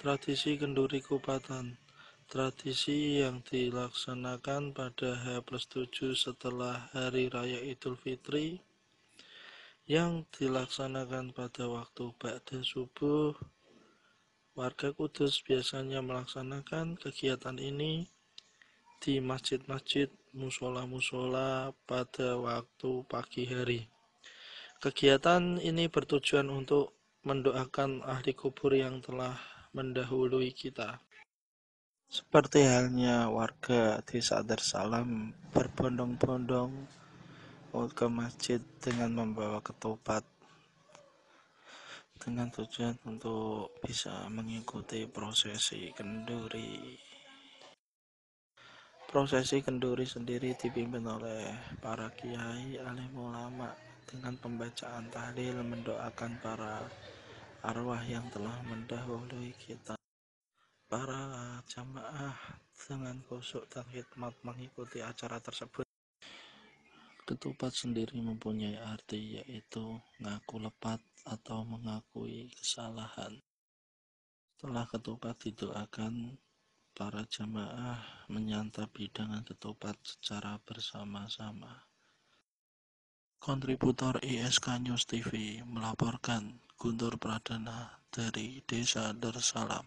Tradisi kenduri kupatan Tradisi yang dilaksanakan pada H plus 7 setelah Hari Raya Idul Fitri yang dilaksanakan pada waktu Ba'da Subuh Warga Kudus biasanya melaksanakan kegiatan ini di masjid-masjid, musola-musola pada waktu pagi hari. Kegiatan ini bertujuan untuk mendoakan ahli kubur yang telah mendahului kita. Seperti halnya warga desa Salam berbondong-bondong ke masjid dengan membawa ketupat dengan tujuan untuk bisa mengikuti prosesi kenduri. Prosesi kenduri sendiri dipimpin oleh para kiai alim ulama dengan pembacaan tahlil mendoakan para arwah yang telah mendahului kita para jamaah dengan khusyuk dan hikmat mengikuti acara tersebut ketupat sendiri mempunyai arti yaitu ngaku lepat atau mengakui kesalahan setelah ketupat didoakan para jamaah menyantap hidangan ketupat secara bersama-sama kontributor ISK News TV melaporkan Guntur Pradana dari Desa Darussalam